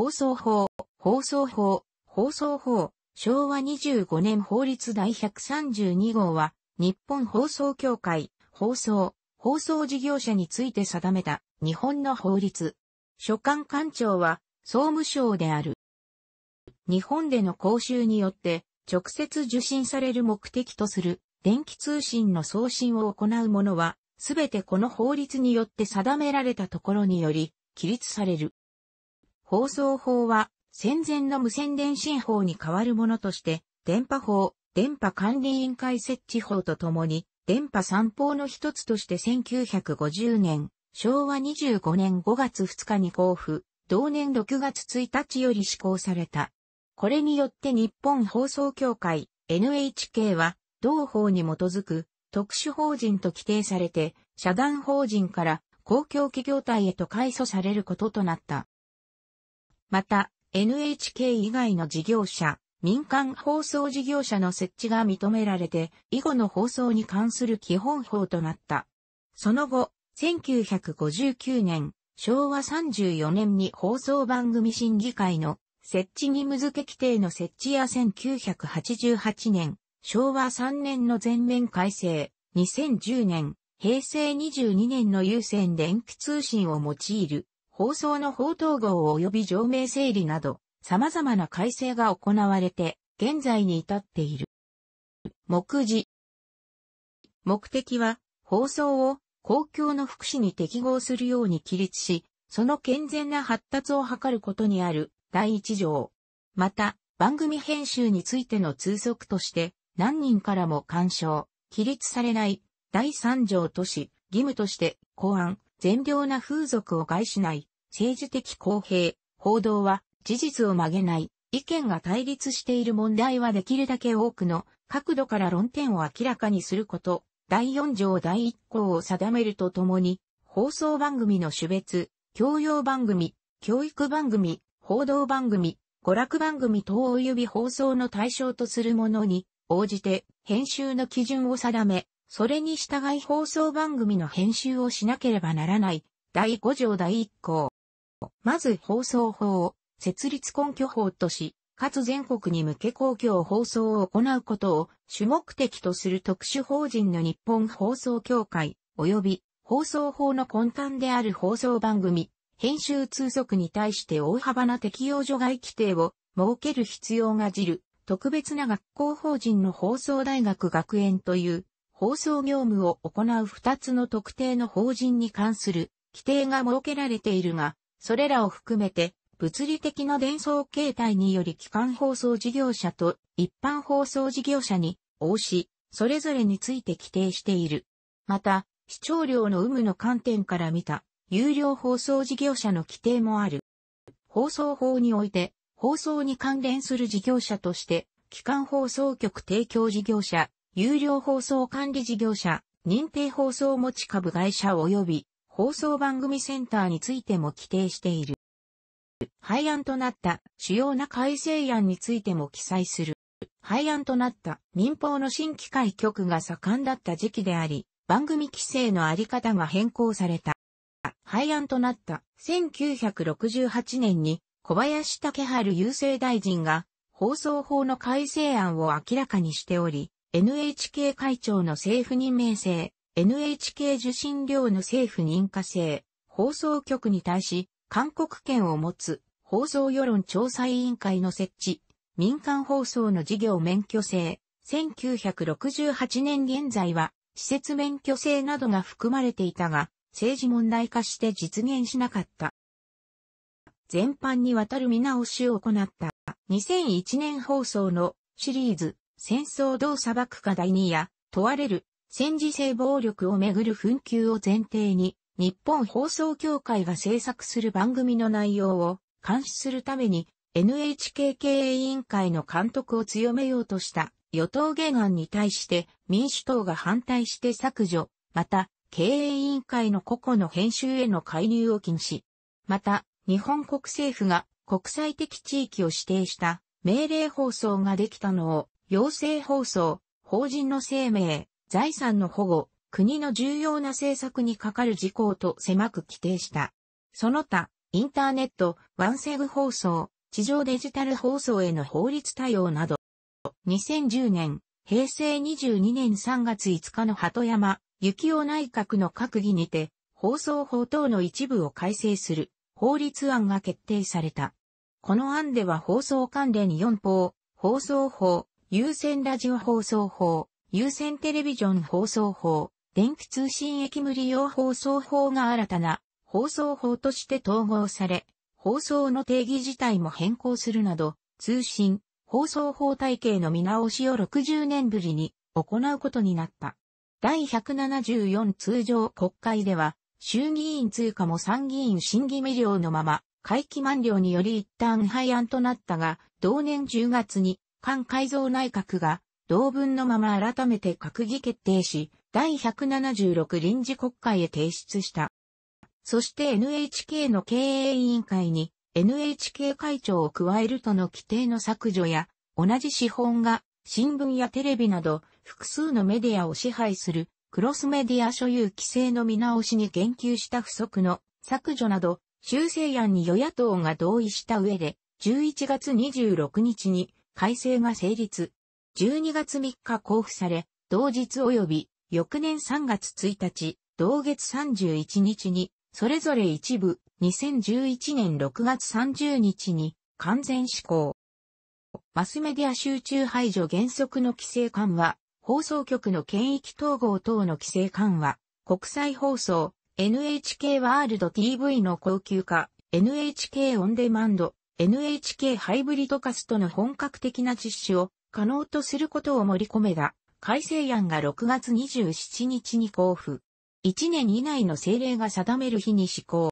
放送法、放送法、放送法、昭和25年法律第132号は、日本放送協会、放送、放送事業者について定めた日本の法律。所管官庁は総務省である。日本での講習によって直接受信される目的とする電気通信の送信を行うものは、すべてこの法律によって定められたところにより、規律される。放送法は戦前の無線電信法に代わるものとして、電波法、電波管理委員会設置法とともに、電波散法の一つとして1950年、昭和25年5月2日に交付、同年6月1日より施行された。これによって日本放送協会 NHK は同法に基づく特殊法人と規定されて社団法人から公共企業体へと改組されることとなった。また、NHK 以外の事業者、民間放送事業者の設置が認められて、以後の放送に関する基本法となった。その後、1959年、昭和34年に放送番組審議会の設置義務付け規定の設置や1988年、昭和3年の全面改正、2010年、平成22年の有線電気通信を用いる放送の放統号及び条名整理など、様々な改正が行われて、現在に至っている。目次。目的は、放送を公共の福祉に適合するように規律し、その健全な発達を図ることにある第一条。また、番組編集についての通則として、何人からも干渉、規律されない第三条都市、義務として、公安、善良な風俗を害しない、政治的公平、報道は事実を曲げない、意見が対立している問題はできるだけ多くの角度から論点を明らかにすること、第4条第1項を定めるとともに、放送番組の種別、教養番組、教育番組、報道番組、娯楽番組等及び放送の対象とするものに応じて編集の基準を定め、それに従い放送番組の編集をしなければならない、第5条第1項。まず放送法を設立根拠法とし、かつ全国に向け公共放送を行うことを主目的とする特殊法人の日本放送協会及び放送法の根幹である放送番組、編集通則に対して大幅な適用除外規定を設ける必要がじる特別な学校法人の放送大学学園という放送業務を行う2つの特定の法人に関する規定が設けられているが、それらを含めて物理的な伝送形態により機関放送事業者と一般放送事業者に応し、それぞれについて規定している。また、視聴量の有無の観点から見た、有料放送事業者の規定もある。放送法において、放送に関連する事業者として、機関放送局提供事業者、有料放送管理事業者、認定放送持ち株会社及び放送番組センターについても規定している。廃案となった主要な改正案についても記載する。廃案となった民放の新規開局が盛んだった時期であり、番組規制のあり方が変更された。廃案となった1968年に小林武春郵政大臣が放送法の改正案を明らかにしており、NHK 会長の政府任命制、NHK 受信料の政府認可制、放送局に対し、韓国権を持つ放送世論調査委員会の設置、民間放送の事業免許制、1968年現在は、施設免許制などが含まれていたが、政治問題化して実現しなかった。全般にわたる見直しを行った、2001年放送のシリーズ、戦争どう裁くか第2や、問われる、戦時性暴力をめぐる紛糾を前提に、日本放送協会が制作する番組の内容を監視するために NHK 経営委員会の監督を強めようとした与党原案に対して民主党が反対して削除、また経営委員会の個々の編集への介入を禁止。また、日本国政府が国際的地域を指定した命令放送ができたのを要請放送、法人の生命、財産の保護、国の重要な政策にかかる事項と狭く規定した。その他、インターネット、ワンセグ放送、地上デジタル放送への法律対応など、2010年、平成22年3月5日の鳩山、幸男内閣の閣議にて、放送法等の一部を改正する法律案が決定された。この案では放送関連4法、放送法、有線ラジオ放送法、有線テレビジョン放送法、電気通信駅無利用放送法が新たな放送法として統合され、放送の定義自体も変更するなど、通信、放送法体系の見直しを60年ぶりに行うことになった。第174通常国会では、衆議院通過も参議院審議未了のまま、会期満了により一旦廃案となったが、同年10月に官改造内閣が、同文のまま改めて閣議決定し、第176臨時国会へ提出した。そして NHK の経営委員会に NHK 会長を加えるとの規定の削除や、同じ資本が新聞やテレビなど複数のメディアを支配するクロスメディア所有規制の見直しに言及した不足の削除など修正案に与野党が同意した上で11月26日に改正が成立。12月3日交付され、同日及び翌年3月1日、同月31日に、それぞれ一部、2011年6月30日に完全施行。マスメディア集中排除原則の規制緩和、放送局の権益統合等の規制緩和、国際放送、NHK ワールド TV の高級化、NHK オンデマンド、NHK ハイブリッドカストの本格的な実施を可能とすることを盛り込めた改正案が6月27日に交付。1年以内の政令が定める日に施行。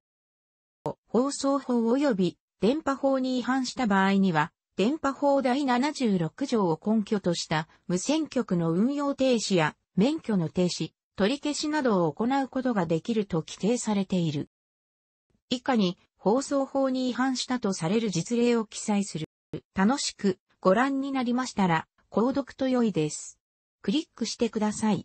放送法及び電波法に違反した場合には、電波法第76条を根拠とした無線局の運用停止や免許の停止、取り消しなどを行うことができると規定されている。以下に放送法に違反したとされる実例を記載する。楽しくご覧になりましたら、購読と良いです。クリックしてください。